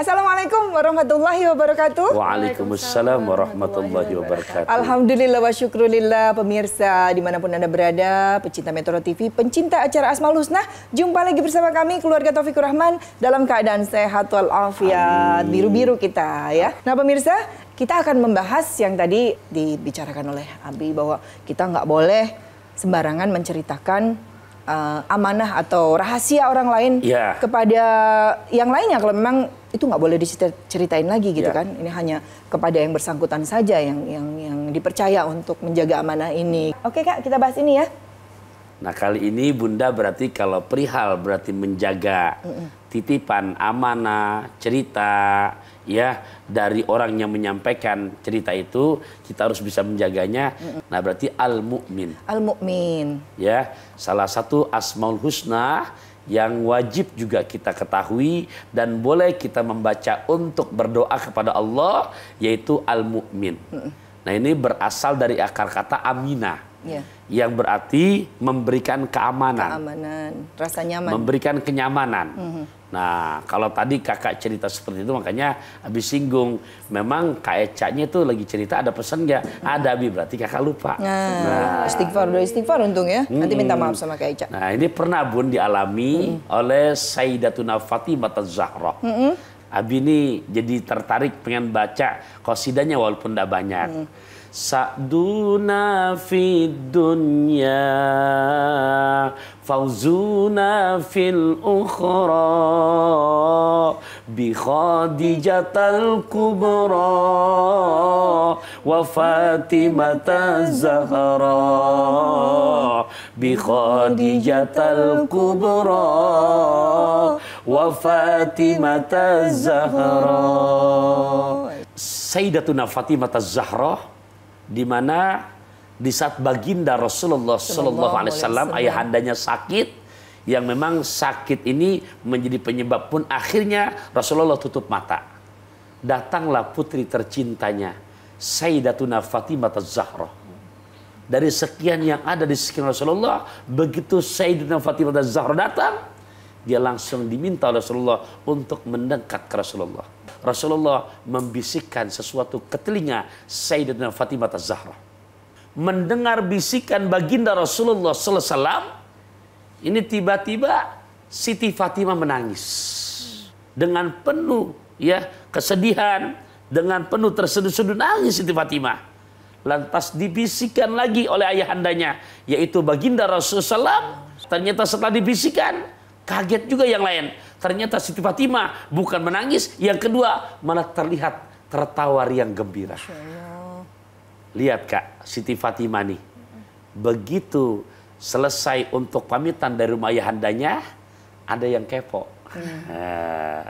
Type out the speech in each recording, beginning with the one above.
Assalamualaikum warahmatullahi wabarakatuh. Waalaikumsalam warahmatullahi wabarakatuh. Alhamdulillah wa syukrulillah pemirsa dimanapun anda berada, pecinta Metro TV, pencinta acara Asmaul Husna, jumpa lagi bersama kami keluarga Taufik Rahman dalam keadaan sehat walafiat, biru-biru kita ya. Nah pemirsa, kita akan membahas yang tadi dibicarakan oleh Abi bahwa kita nggak boleh sembarangan menceritakan uh, amanah atau rahasia orang lain yeah. kepada yang lainnya kalau memang itu nggak boleh diceritain lagi gitu yeah. kan ini hanya kepada yang bersangkutan saja yang yang yang dipercaya untuk menjaga amanah ini oke kak kita bahas ini ya Nah kali ini bunda berarti kalau perihal berarti menjaga titipan, amanah, cerita, ya dari orang yang menyampaikan cerita itu kita harus bisa menjaganya. Nah berarti al mukmin. Al mukmin. Ya salah satu asmaul husna yang wajib juga kita ketahui dan boleh kita membaca untuk berdoa kepada Allah yaitu al mukmin. Nah ini berasal dari akar kata aminah Yeah. Yang berarti memberikan keamanan. Keamanan, rasa nyaman. Memberikan kenyamanan. Mm -hmm. Nah, kalau tadi kakak cerita seperti itu, makanya habis singgung. Memang kak Eca-nya itu lagi cerita ada pesan nggak? -hmm. Ada, Berarti kakak lupa. Nah, nah. istighfar. Udah istighfar untung ya. Hmm. Nanti minta hmm. maaf sama kak Eca. Nah, ini pernah bun dialami hmm. oleh Sayyidatuna Fatimah Zahra. Hmm. Abi ini jadi tertarik pengen baca kosidanya walaupun tidak banyak. Hmm. سعدونا في الدنيا فوزونا في الأخرى بخادجة الكبرى وفاتمة الزهراء بخادجة الكبرى وفاتمة الزهراء سيدتنا فاطمة الزهراء di mana di saat baginda Rasulullah Shallallahu Alaihi Wasallam ayahandanya sakit yang memang sakit ini menjadi penyebab pun akhirnya Rasulullah tutup mata. Datanglah putri tercintanya Sayyidatuna Fatimah Zahra. Dari sekian yang ada di sekian Rasulullah, begitu Sayyidatuna Fatimah Zahra datang, dia langsung diminta oleh Rasulullah untuk mendekat ke Rasulullah Rasulullah membisikkan sesuatu ke telinga Sayyidatina Fatimah Az-Zahra. Mendengar bisikan baginda Rasulullah SAW, ini tiba-tiba Siti Fatimah menangis. Dengan penuh ya kesedihan, dengan penuh terseduh-seduh nangis Siti Fatimah. Lantas dibisikan lagi oleh ayahandanya, yaitu baginda Rasulullah SAW. Ternyata setelah dibisikan Kaget juga yang lain. Ternyata Siti Fatimah bukan menangis. Yang kedua malah terlihat tertawa yang gembira. Lihat kak, Siti Fatimah nih. Begitu selesai untuk pamitan dari rumah ayahandanya, ada yang kepo. Iya. Nah,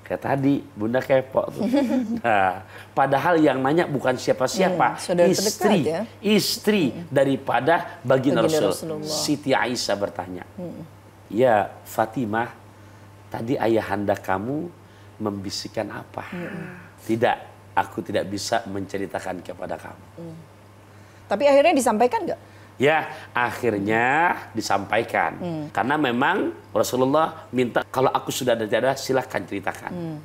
kayak tadi, bunda kepo nah, padahal yang nanya bukan siapa-siapa, iya, istri, ya. istri daripada baginda, baginda Rasul. Siti Aisyah bertanya. Ya Fatimah, tadi ayahanda kamu membisikkan apa? Mm. Tidak, aku tidak bisa menceritakan kepada kamu. Mm. Tapi akhirnya disampaikan nggak? Ya, akhirnya disampaikan. Mm. Karena memang Rasulullah minta kalau aku sudah ada tiada silahkan ceritakan. Mm.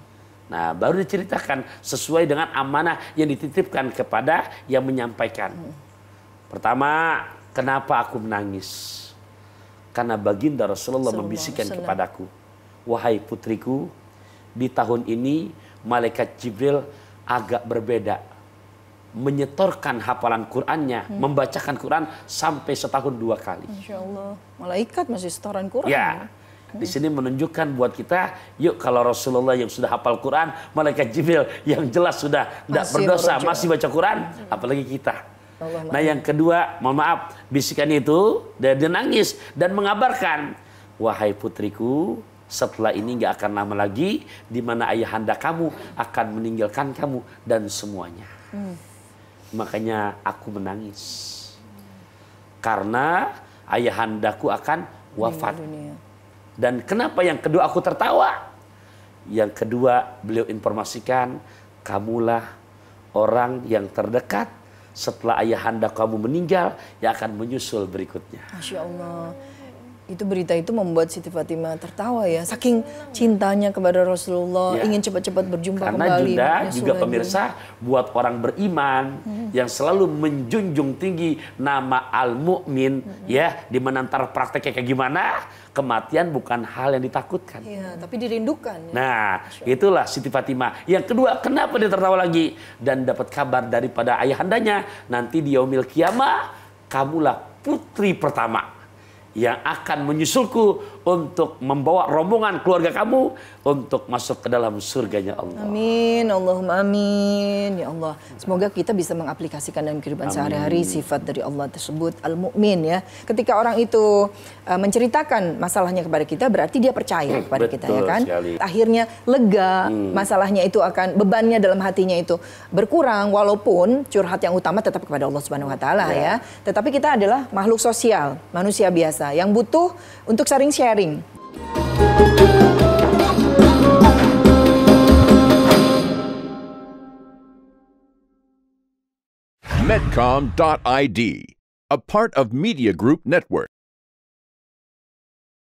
Nah, baru diceritakan sesuai dengan amanah yang dititipkan kepada yang menyampaikan. Hmm. Pertama, kenapa aku menangis? Karena baginda Rasulullah, membisikkan kepadaku, wahai putriku, di tahun ini malaikat Jibril agak berbeda menyetorkan hafalan Qurannya, hmm. membacakan Quran sampai setahun dua kali. Insya Allah, malaikat masih setoran Quran. Ya. Di hmm. sini menunjukkan buat kita, yuk kalau Rasulullah yang sudah hafal Quran, malaikat Jibril yang jelas sudah tidak berdosa, masih baca Quran, hmm. apalagi kita nah yang kedua, mohon maaf, bisikan itu dan dia nangis dan mengabarkan, wahai putriku, setelah ini nggak akan lama lagi di mana ayahanda kamu akan meninggalkan kamu dan semuanya. Hmm. Makanya aku menangis karena ayahandaku akan wafat. Dan kenapa yang kedua aku tertawa? Yang kedua beliau informasikan, kamulah orang yang terdekat setelah ayahanda kamu meninggal yang akan menyusul berikutnya. Masya Allah. Itu berita itu membuat Siti Fatimah tertawa ya, saking cintanya kepada Rasulullah, ya. ingin cepat-cepat berjumpa Karena kembali. Karena juga pemirsa buat orang beriman hmm. yang selalu menjunjung tinggi nama al-mu'min hmm. ya, di menantar prakteknya kayak gimana, kematian bukan hal yang ditakutkan. Iya, tapi dirindukan. Ya. Nah, itulah Siti Fatimah. Yang kedua, kenapa dia tertawa lagi? Dan dapat kabar daripada ayahandanya, nanti di yaumil kiamah, kamulah putri pertama yang akan menyusulku untuk membawa rombongan keluarga kamu untuk masuk ke dalam surganya Allah. Amin, Allahumma amin. Ya Allah, semoga kita bisa mengaplikasikan dalam kehidupan sehari-hari sifat dari Allah tersebut al-mukmin ya. Ketika orang itu uh, menceritakan masalahnya kepada kita berarti dia percaya hmm, kepada kita ya kan. Sekali. Akhirnya lega, hmm. masalahnya itu akan bebannya dalam hatinya itu berkurang walaupun curhat yang utama tetap kepada Allah Subhanahu wa taala ya. ya. Tetapi kita adalah makhluk sosial, manusia biasa yang butuh untuk sering sharing. Medcom.id, a part of Media Group Network.